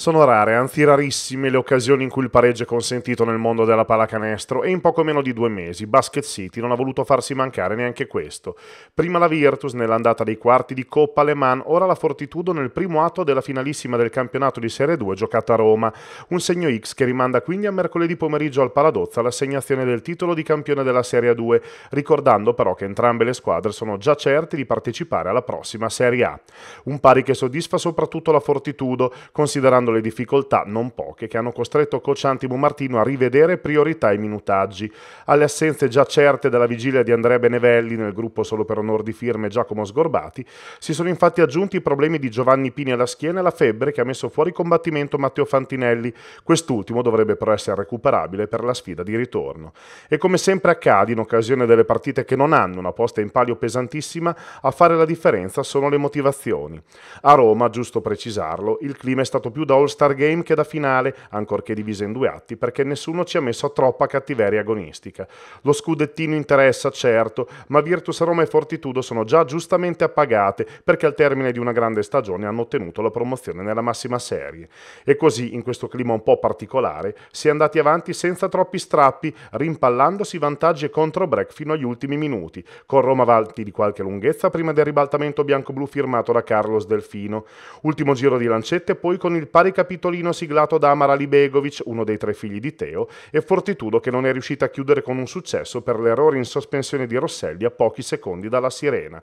Sono rare, anzi rarissime, le occasioni in cui il pareggio è consentito nel mondo della pallacanestro e in poco meno di due mesi Basket City non ha voluto farsi mancare neanche questo. Prima la Virtus nell'andata dei quarti di Coppa Le Mans, ora la Fortitudo nel primo atto della finalissima del campionato di Serie 2 giocata a Roma. Un segno X che rimanda quindi a mercoledì pomeriggio al Paladozza l'assegnazione del titolo di campione della Serie 2, ricordando però che entrambe le squadre sono già certe di partecipare alla prossima Serie A. Un pari che soddisfa soprattutto la Fortitudo, considerando soffrendo le difficoltà non poche che hanno costretto coach Antimo Martino a rivedere priorità e minutaggi. Alle assenze già certe della vigilia di Andrea Benevelli nel gruppo solo per onor di firme Giacomo Sgorbati, si sono infatti aggiunti i problemi di Giovanni Pini alla schiena e la febbre che ha messo fuori combattimento Matteo Fantinelli. Quest'ultimo dovrebbe però essere recuperabile per la sfida di ritorno. E come sempre accade in occasione delle partite che non hanno una posta in palio pesantissima, a fare la differenza sono le motivazioni. A Roma, giusto precisarlo, il clima è stato più da All-Star Game che da finale, ancorché divisa in due atti, perché nessuno ci ha messo troppa cattiveria agonistica. Lo scudettino interessa, certo, ma Virtus Roma e Fortitudo sono già giustamente appagate perché al termine di una grande stagione hanno ottenuto la promozione nella massima serie. E così, in questo clima un po' particolare, si è andati avanti senza troppi strappi, rimpallandosi vantaggi e contro break fino agli ultimi minuti, con Roma avanti di qualche lunghezza prima del ribaltamento bianco-blu firmato da Carlos Delfino. Ultimo giro di lancette, poi con il pari particolare capitolino siglato da Amara Libegovic, uno dei tre figli di Teo, e Fortitudo che non è riuscita a chiudere con un successo per l'errore in sospensione di Rosselli a pochi secondi dalla sirena.